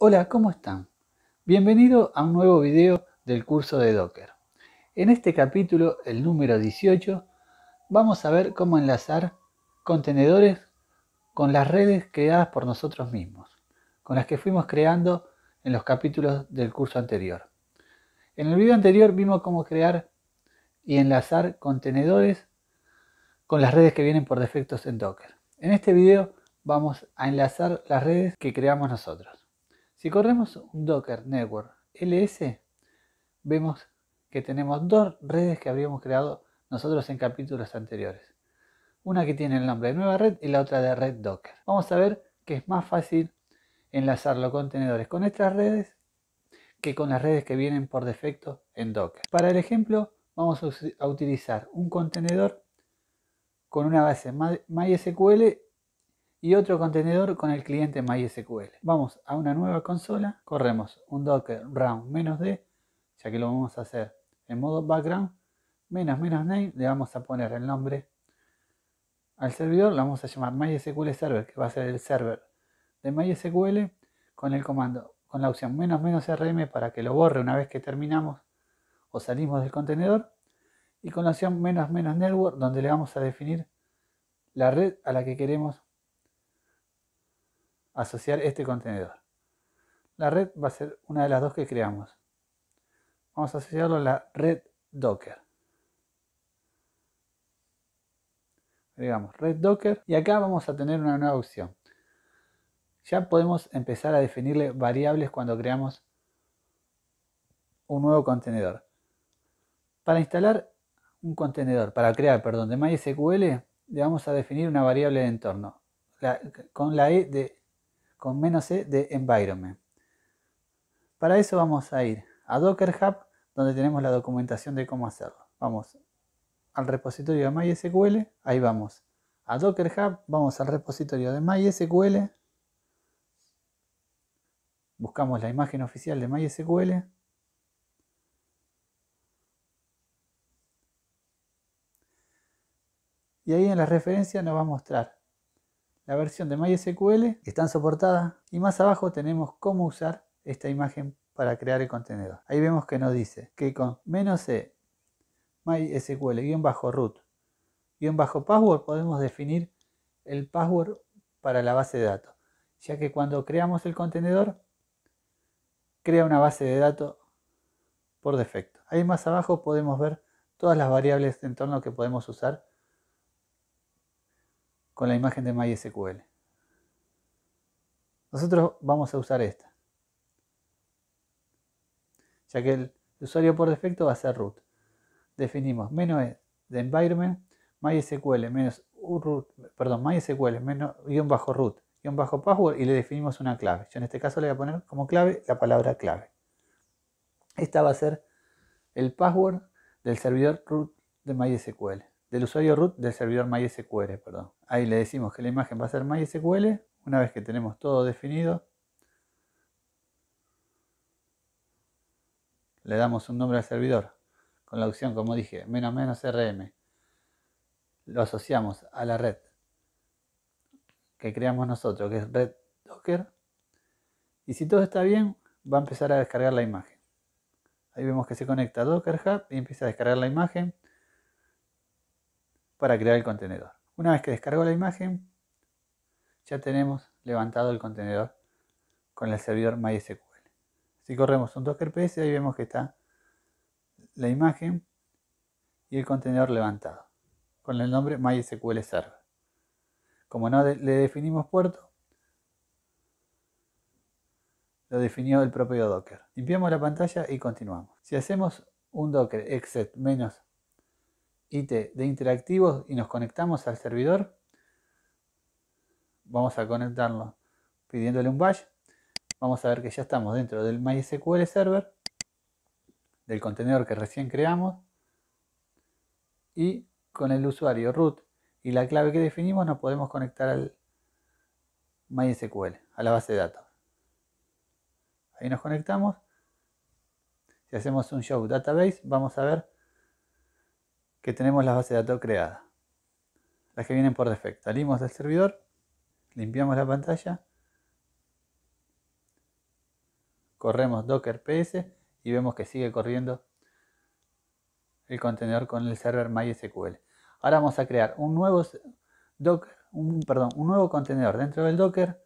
Hola, ¿cómo están? Bienvenido a un nuevo video del curso de Docker. En este capítulo, el número 18, vamos a ver cómo enlazar contenedores con las redes creadas por nosotros mismos, con las que fuimos creando en los capítulos del curso anterior. En el video anterior vimos cómo crear y enlazar contenedores con las redes que vienen por defectos en Docker. En este video vamos a enlazar las redes que creamos nosotros. Si corremos un Docker Network LS, vemos que tenemos dos redes que habríamos creado nosotros en capítulos anteriores. Una que tiene el nombre de nueva red y la otra de red Docker. Vamos a ver que es más fácil enlazar los contenedores con estas redes que con las redes que vienen por defecto en Docker. Para el ejemplo vamos a utilizar un contenedor con una base MySQL y otro contenedor con el cliente MySQL. Vamos a una nueva consola, corremos un docker round d, ya que lo vamos a hacer en modo background, menos menos name, le vamos a poner el nombre al servidor, lo vamos a llamar MySQL server, que va a ser el server de MySQL con el comando, con la opción menos menos rm para que lo borre una vez que terminamos o salimos del contenedor y con la opción menos menos network donde le vamos a definir la red a la que queremos asociar este contenedor. La red va a ser una de las dos que creamos. Vamos a asociarlo a la red Docker. Agregamos red Docker y acá vamos a tener una nueva opción. Ya podemos empezar a definirle variables cuando creamos un nuevo contenedor. Para instalar un contenedor, para crear, perdón, de MySQL, le vamos a definir una variable de entorno con la E de con menos e de Environment. Para eso vamos a ir a Docker Hub, donde tenemos la documentación de cómo hacerlo. Vamos al repositorio de MySQL, ahí vamos a Docker Hub, vamos al repositorio de MySQL, buscamos la imagen oficial de MySQL, y ahí en la referencia nos va a mostrar la versión de MySQL están soportadas y más abajo tenemos cómo usar esta imagen para crear el contenedor. Ahí vemos que nos dice que con menos e mysql-root password podemos definir el password para la base de datos, ya que cuando creamos el contenedor crea una base de datos por defecto. Ahí más abajo podemos ver todas las variables de entorno que podemos usar con la imagen de MySQL. Nosotros vamos a usar esta, ya que el usuario por defecto va a ser root. Definimos menos e, de environment MySQL menos root, perdón, MySQL menos guión bajo root guión bajo password y le definimos una clave. Yo en este caso le voy a poner como clave la palabra clave. Esta va a ser el password del servidor root de MySQL del usuario root del servidor MySQL, perdón. Ahí le decimos que la imagen va a ser MySQL. Una vez que tenemos todo definido, le damos un nombre al servidor con la opción, como dije, menos menos RM. Lo asociamos a la red que creamos nosotros, que es red Docker. Y si todo está bien, va a empezar a descargar la imagen. Ahí vemos que se conecta a Docker Hub y empieza a descargar la imagen para crear el contenedor. Una vez que descargo la imagen, ya tenemos levantado el contenedor con el servidor MySQL. Si corremos un Docker PS, ahí vemos que está la imagen y el contenedor levantado con el nombre MySQL Server. Como no le definimos puerto, lo definió el propio Docker. Limpiamos la pantalla y continuamos. Si hacemos un Docker exit menos IT de interactivos y nos conectamos al servidor, vamos a conectarlo pidiéndole un bash. Vamos a ver que ya estamos dentro del MySQL Server, del contenedor que recién creamos. Y con el usuario root y la clave que definimos nos podemos conectar al MySQL, a la base de datos. Ahí nos conectamos. Si hacemos un show database, vamos a ver tenemos la base de datos creadas, las que vienen por defecto. Salimos del servidor, limpiamos la pantalla, corremos docker ps y vemos que sigue corriendo el contenedor con el server MySQL. Ahora vamos a crear un nuevo docker, un, perdón, un nuevo contenedor dentro del docker,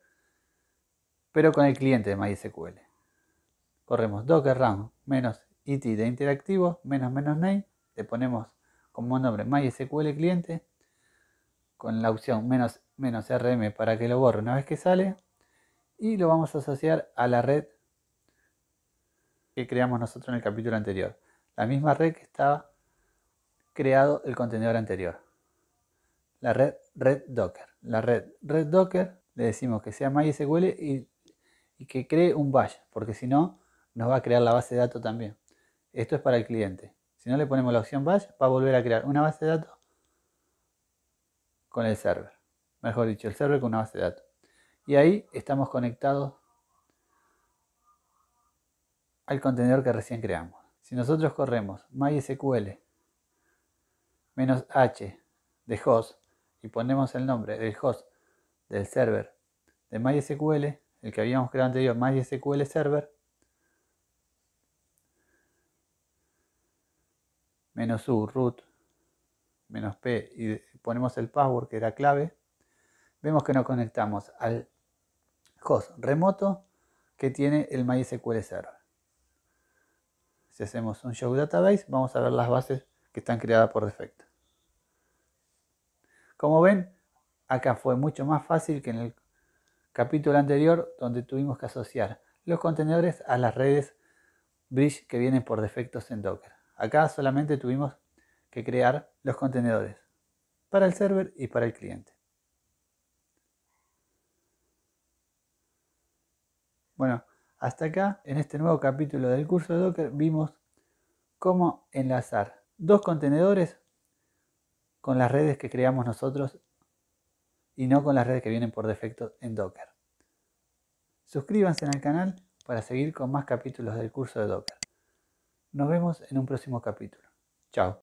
pero con el cliente de MySQL. Corremos docker ram menos it de interactivo menos menos name, le ponemos como nombre MySQL cliente con la opción menos, RM para que lo borre una vez que sale y lo vamos a asociar a la red que creamos nosotros en el capítulo anterior. La misma red que estaba creado el contenedor anterior. La red Red Docker. La red Red Docker le decimos que sea MySQL y, y que cree un bash, porque si no nos va a crear la base de datos también. Esto es para el cliente. Si no le ponemos la opción bash, va a volver a crear una base de datos con el server. Mejor dicho, el server con una base de datos. Y ahí estamos conectados al contenedor que recién creamos. Si nosotros corremos MySQL h de host y ponemos el nombre del host del server de MySQL, el que habíamos creado anterior, MySQL Server, menos u root menos p y ponemos el password que era clave, vemos que nos conectamos al host remoto que tiene el MySQL Server. Si hacemos un show database, vamos a ver las bases que están creadas por defecto. Como ven, acá fue mucho más fácil que en el capítulo anterior donde tuvimos que asociar los contenedores a las redes bridge que vienen por defectos en Docker. Acá solamente tuvimos que crear los contenedores para el server y para el cliente. Bueno, hasta acá, en este nuevo capítulo del curso de Docker, vimos cómo enlazar dos contenedores con las redes que creamos nosotros y no con las redes que vienen por defecto en Docker. Suscríbanse al canal para seguir con más capítulos del curso de Docker. Nos vemos en un próximo capítulo. Chao.